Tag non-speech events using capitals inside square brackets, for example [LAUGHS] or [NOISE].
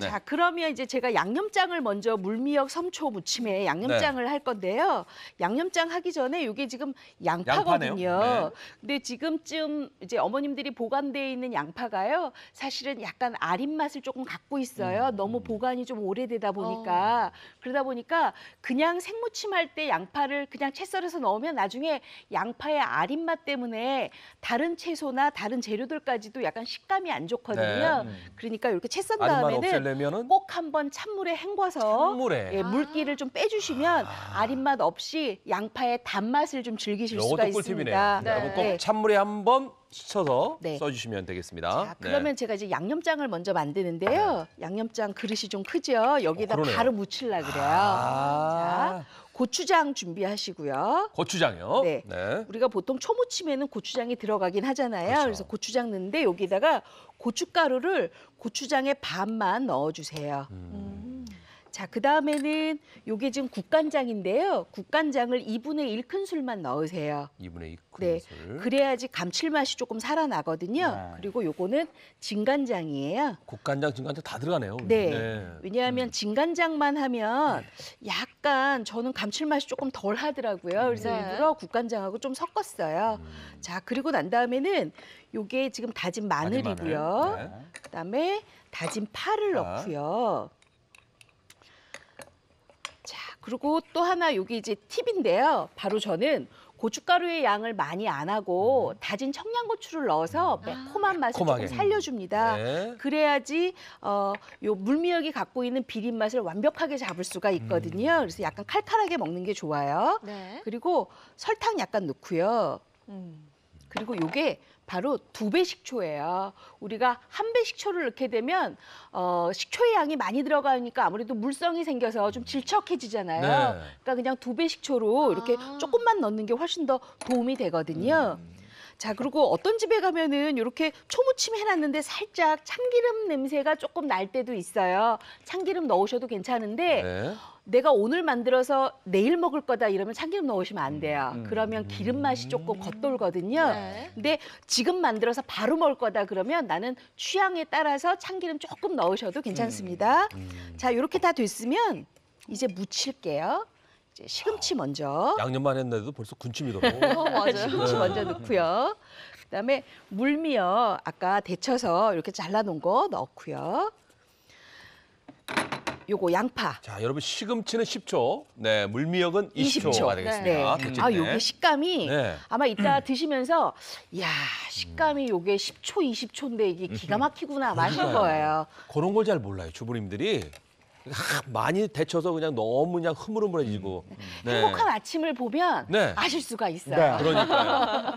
네. 자, 그러면 이제 제가 양념장을 먼저 물미역 섬초 무침에 네. 양념장을 네. 할 건데요. 양념장 하기 전에 이게 지금 양파거든요. 네. 근데 지금쯤 이제 어머님들이 보관돼 있는 양파가요. 사실은 약간 아린 맛을 조금 갖고 있어요. 음. 너무 보관이 좀 오래되다 보니까. 어. 그러다 보니까 그냥 생무침할 때 양파를 그냥 채 썰어서 넣으면 나중에 양파의 아린 맛 때문에 다른 채소나 다른 재료들까지도 약간 식감이 안 좋거든요. 음. 그러니까 이렇게 채 썬 다음에는 내면은 꼭 한 번 찬물에 헹궈서 찬물에. 예, 물기를 좀 빼주시면 아. 린맛 없이 양파의 단맛을 좀 즐기실 수가 이 꿀팁이네요. 있습니다. 네. 여러분 꼭 네. 찬물에 한 번 씻어서 네. 써주시면 되겠습니다. 자, 네. 그러면 제가 이제 양념장을 먼저 만드는데요. 네. 양념장 그릇이 좀 크죠? 여기다 그 바로 묻힐라 그래요. 아. 자, 고추장 준비하시고요. 고추장이요? 네. 네. 우리가 보통 초무침에는 고추장이 들어가긴 하잖아요. 그렇죠. 그래서 고추장 넣는데 여기다가 고춧가루를 고추장의 반만 넣어주세요. 음. 음. 자, 그다음에는 요게 지금 국간장인데요. 국간장을 2분의 1큰술만 넣으세요. 2분의 1큰술. 네. 그래야지 감칠맛이 조금 살아나거든요. 네. 그리고 요거는 진간장이에요. 국간장, 진간장 다 들어가네요. 네. 네. 왜냐하면 음. 진간장만 하면 네. 약간 저는 감칠맛이 조금 덜 하더라고요. 그래서 네. 일부러 국간장하고 좀 섞었어요. 음. 자, 그리고 난 다음에는 요게 지금 다진 마늘이고요. 다진 마늘. 네. 그다음에 다진 파를 넣고요. 그리고 또 하나 여기 이제 팁인데요. 바로 저는 고춧가루의 양을 많이 안 하고 음. 다진 청양고추를 넣어서 아. 매콤한 맛을 매콤하게. 살려줍니다. 네. 그래야지 어, 요 물미역이 갖고 있는 비린 맛을 완벽하게 잡을 수가 있거든요. 음. 그래서 약간 칼칼하게 먹는 게 좋아요. 네. 그리고 설탕 약간 넣고요. 음. 그리고 요게 바로 두 배 식초예요. 우리가 한 배 식초를 넣게 되면 어, 식초의 양이 많이 들어가니까 아무래도 물성이 생겨서 좀 질척해지잖아요. 네. 그러니까 그냥 두 배 식초로 이렇게 아. 조금만 넣는 게 훨씬 더 도움이 되거든요. 음. 자, 그리고 어떤 집에 가면은 이렇게 초무침 해놨는데 살짝 참기름 냄새가 조금 날 때도 있어요. 참기름 넣으셔도 괜찮은데 네. 내가 오늘 만들어서 내일 먹을 거다 이러면 참기름 넣으시면 안 돼요. 음. 그러면 기름 맛이 조금 겉돌거든요. 네. 근데 지금 만들어서 바로 먹을 거다 그러면 나는 취향에 따라서 참기름 조금 넣으셔도 괜찮습니다. 음. 자, 이렇게 다 됐으면 이제 무칠게요. 이제 시금치 먼저. 양념만 했는데도 벌써 군침이 돌아. [LAUGHS] 어, 맞아요. 네. 시금치 먼저 넣고요. 그다음에 물미어 아까 데쳐서 이렇게 잘라놓은 거 넣고요. 요거 양파. 자, 여러분 시금치는 10초, 네 물미역은 20초. 20초. 되겠습니다. 네. 아, 네. 요게 식감이 네. 아마 이따 음. 드시면서 야 식감이 요게 10초, 20초인데 이게 기가 음. 막히구나 음. 마실 거예요. 그런 걸 잘 몰라요 주부님들이. 하, 많이 데쳐서 그냥 너무 그냥 흐물흐물해지고. 네. 행복한 아침을 보면 네. 아실 수가 있어요. 네. 그러니까요. [LAUGHS]